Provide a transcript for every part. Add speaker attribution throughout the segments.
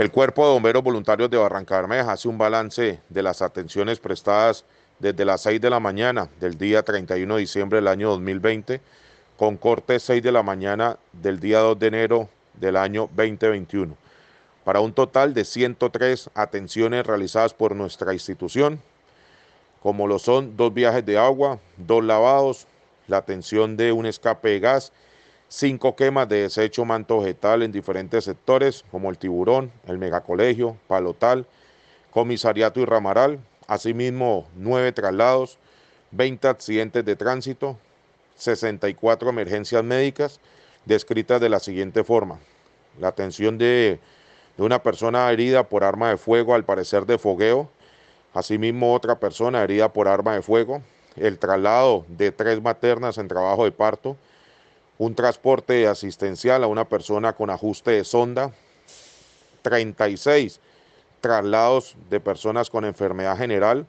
Speaker 1: El Cuerpo de Bomberos Voluntarios de Barranca Bermeja hace un balance de las atenciones prestadas desde las 6 de la mañana del día 31 de diciembre del año 2020, con corte 6 de la mañana del día 2 de enero del año 2021, para un total de 103 atenciones realizadas por nuestra institución, como lo son dos viajes de agua, dos lavados, la atención de un escape de gas cinco quemas de desecho manto vegetal en diferentes sectores como el Tiburón, el Megacolegio, Palotal, Comisariato y Ramaral, asimismo nueve traslados, 20 accidentes de tránsito, 64 emergencias médicas descritas de la siguiente forma. La atención de una persona herida por arma de fuego al parecer de fogueo, asimismo otra persona herida por arma de fuego, el traslado de tres maternas en trabajo de parto, un transporte asistencial a una persona con ajuste de sonda, 36 traslados de personas con enfermedad general,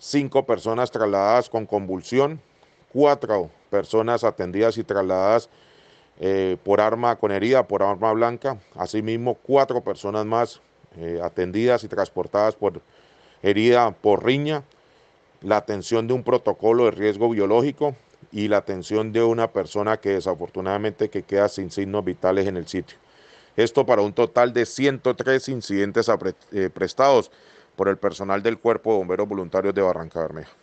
Speaker 1: 5 personas trasladadas con convulsión, 4 personas atendidas y trasladadas eh, por arma con herida, por arma blanca, asimismo 4 personas más eh, atendidas y transportadas por herida por riña, la atención de un protocolo de riesgo biológico, y la atención de una persona que desafortunadamente que queda sin signos vitales en el sitio. Esto para un total de 103 incidentes eh, prestados por el personal del Cuerpo de Bomberos Voluntarios de Barranca Bermeja.